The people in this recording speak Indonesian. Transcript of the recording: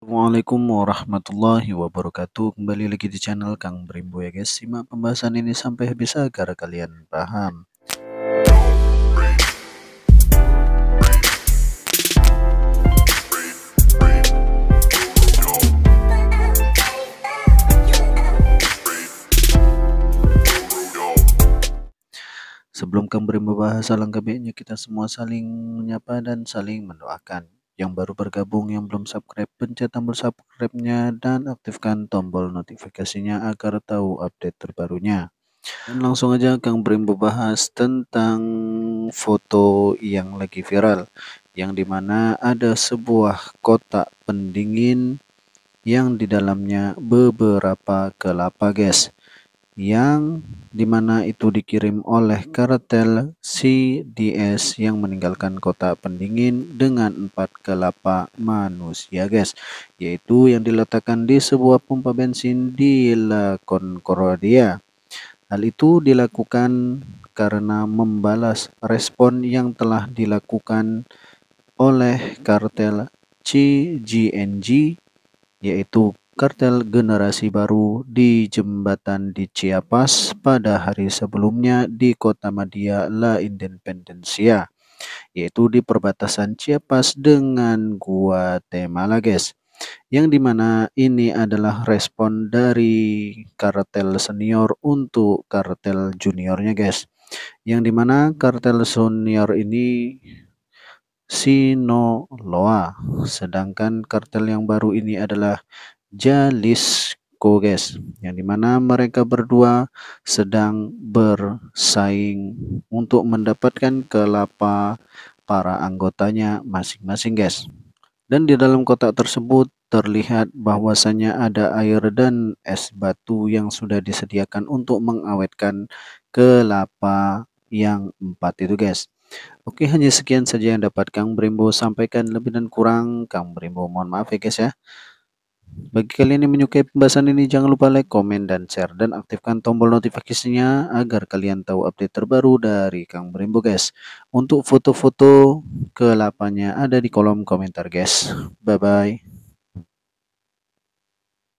Assalamualaikum warahmatullahi wabarakatuh Kembali lagi di channel Kang Brimbo ya guys Simak pembahasan ini sampai habis agar kalian paham Sebelum Kang Brimbo bahas alangkah baiknya kita semua saling menyapa dan saling mendoakan yang baru bergabung yang belum subscribe, pencet tombol subscribe-nya dan aktifkan tombol notifikasinya agar tahu update terbarunya. Dan langsung aja Kang Brim membahas tentang foto yang lagi viral yang dimana ada sebuah kotak pendingin yang di dalamnya beberapa kelapa guys yang dimana itu dikirim oleh kartel CDS yang meninggalkan kota pendingin dengan empat kelapa manusia guys yaitu yang diletakkan di sebuah pompa bensin di La Concordia hal itu dilakukan karena membalas respon yang telah dilakukan oleh kartel CGNG yaitu kartel generasi baru di jembatan di Chiapas pada hari sebelumnya di kota Madia La Independencia, yaitu di perbatasan Chiapas dengan Guatemala, guys. Yang dimana ini adalah respon dari kartel senior untuk kartel juniornya, guys. Yang dimana kartel senior ini Sinoloa. Sedangkan kartel yang baru ini adalah Jalis guys yang dimana mereka berdua sedang bersaing untuk mendapatkan kelapa para anggotanya masing-masing guys dan di dalam kotak tersebut terlihat bahwasannya ada air dan es batu yang sudah disediakan untuk mengawetkan kelapa yang empat itu guys Oke hanya sekian saja yang dapat Kang Brembo sampaikan lebih dan kurang Kang Brembo mohon maaf ya guys ya bagi kalian yang menyukai pembahasan ini, jangan lupa like, komen, dan share. Dan aktifkan tombol notifikasinya agar kalian tahu update terbaru dari Kang Brembo, guys. Untuk foto-foto kelapanya ada di kolom komentar, guys. Bye-bye.